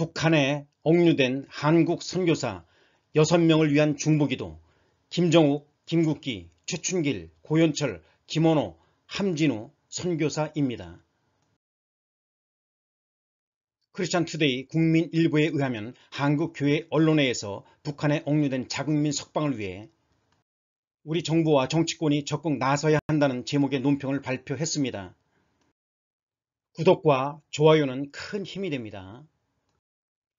북한에 억류된 한국 선교사 6명을 위한 중보기도 김정욱, 김국기, 최춘길, 고현철, 김원호, 함진우 선교사입니다. 크리스찬 투데이 국민일보에 의하면 한국교회 언론회에서 북한에 억류된 자국민 석방을 위해 우리 정부와 정치권이 적극 나서야 한다는 제목의 논평을 발표했습니다. 구독과 좋아요는 큰 힘이 됩니다.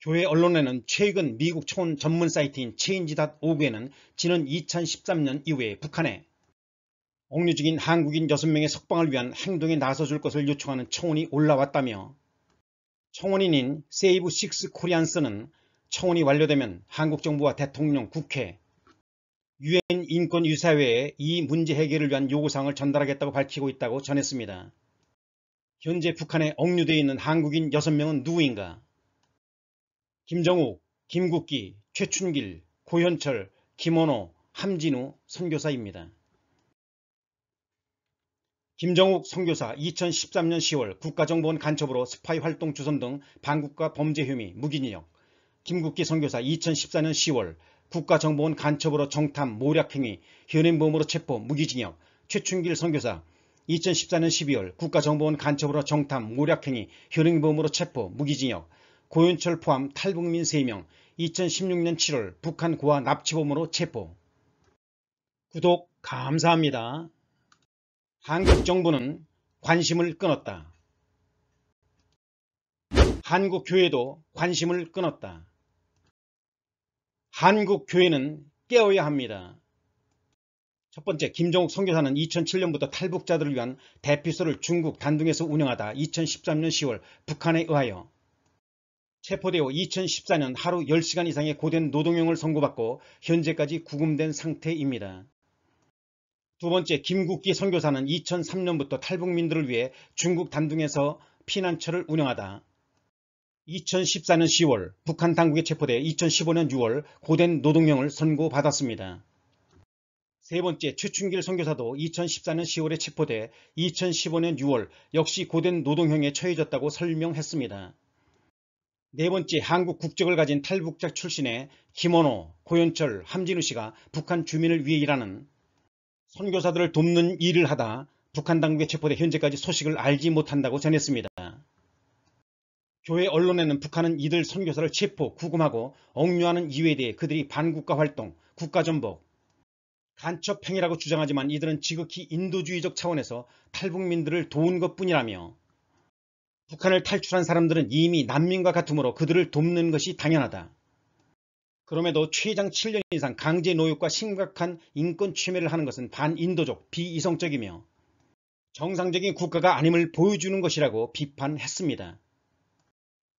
교회 언론에는 최근 미국 촌 전문 사이트인 체인지.오브에는 지난 2013년 이후에 북한에 억류 중인 한국인 6명의 석방을 위한 행동에 나서줄 것을 요청하는 청원이 올라왔다며 청원인인 세이브 식스 코리안스는 청원이 완료되면 한국 정부와 대통령, 국회, 유엔 인권유사회에 이 문제 해결을 위한 요구사항을 전달하겠다고 밝히고 있다고 전했습니다. 현재 북한에 억류되어 있는 한국인 6명은 누구인가? 김정욱, 김국기, 최춘길, 고현철, 김원호, 함진우 선교사입니다. 김정욱 선교사 2013년 10월 국가정보원 간첩으로 스파이 활동 주선 등 반국가 범죄 혐의 무기징역 김국기 선교사 2014년 10월 국가정보원 간첩으로 정탐, 모략행위, 현행범으로 체포, 무기징역 최춘길 선교사 2014년 12월 국가정보원 간첩으로 정탐, 모략행위, 현행범으로 체포, 무기징역 고윤철 포함 탈북민 3명 2016년 7월 북한 고아 납치범으로 체포 구독 감사합니다. 한국 정부는 관심을 끊었다. 한국 교회도 관심을 끊었다. 한국 교회는 깨어야 합니다. 첫 번째, 김정욱 선교사는 2007년부터 탈북자들을 위한 대피소를 중국 단둥에서 운영하다 2013년 10월 북한에 의하여 체포되어 2014년 하루 10시간 이상의 고된 노동형을 선고받고 현재까지 구금된 상태입니다. 두 번째, 김국기 선교사는 2003년부터 탈북민들을 위해 중국 단둥에서 피난처를 운영하다 2014년 10월 북한 당국에 체포돼 2015년 6월 고된 노동형을 선고받았습니다. 세 번째 최춘길 선교사도 2014년 10월에 체포돼 2015년 6월 역시 고된 노동형에 처해졌다고 설명했습니다. 네 번째 한국 국적을 가진 탈북자 출신의 김원호, 고현철, 함진우 씨가 북한 주민을 위해 일하는 선교사들을 돕는 일을 하다 북한 당국에 체포돼 현재까지 소식을 알지 못한다고 전했습니다. 교회 언론에는 북한은 이들 선교사를 체포, 구금하고 억류하는 이유에 대해 그들이 반국가 활동, 국가전복, 간첩행위라고 주장하지만 이들은 지극히 인도주의적 차원에서 탈북민들을 도운 것뿐이라며 북한을 탈출한 사람들은 이미 난민과 같으므로 그들을 돕는 것이 당연하다. 그럼에도 최장 7년 이상 강제 노역과 심각한 인권 침해를 하는 것은 반인도적, 비이성적이며 정상적인 국가가 아님을 보여주는 것이라고 비판했습니다.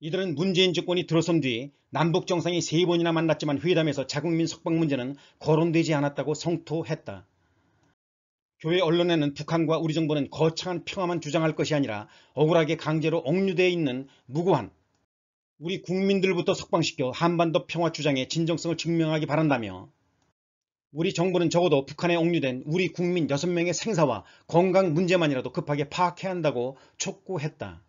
이들은 문재인 정권이 들어선 뒤 남북 정상이 세 번이나 만났지만 회담에서 자국민 석방 문제는 거론되지 않았다고 성토했다. 교회 언론에는 북한과 우리 정부는 거창한 평화만 주장할 것이 아니라 억울하게 강제로 억류되어 있는 무고한 우리 국민들부터 석방시켜 한반도 평화 주장의 진정성을 증명하기 바란다며 우리 정부는 적어도 북한에 억류된 우리 국민 6명의 생사와 건강 문제만이라도 급하게 파악해야 한다고 촉구했다.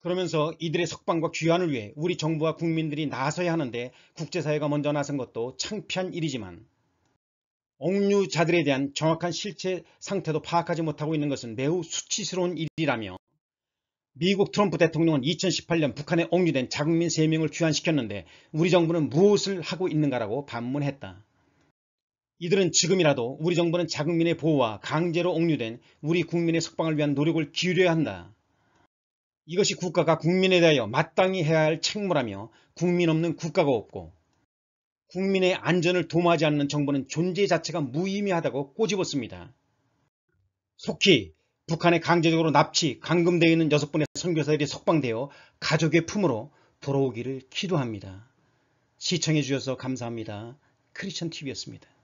그러면서 이들의 석방과 귀환을 위해 우리 정부와 국민들이 나서야 하는데 국제사회가 먼저 나선 것도 창피한 일이지만 억류자들에 대한 정확한 실체 상태도 파악하지 못하고 있는 것은 매우 수치스러운 일이라며 미국 트럼프 대통령은 2018년 북한에 억류된 자국민 3명을 귀환시켰는데 우리 정부는 무엇을 하고 있는가라고 반문했다. 이들은 지금이라도 우리 정부는 자국민의 보호와 강제로 억류된 우리 국민의 석방을 위한 노력을 기울여야 한다. 이것이 국가가 국민에 대하여 마땅히 해야 할 책무라며 국민 없는 국가가 없고 국민의 안전을 도모하지 않는 정부는 존재 자체가 무의미하다고 꼬집었습니다. 속히 북한에 강제적으로 납치, 감금되어 있는 6분의 선교사들이 석방되어 가족의 품으로 돌아오기를 기도합니다. 시청해주셔서 감사합니다. 크리스천TV였습니다.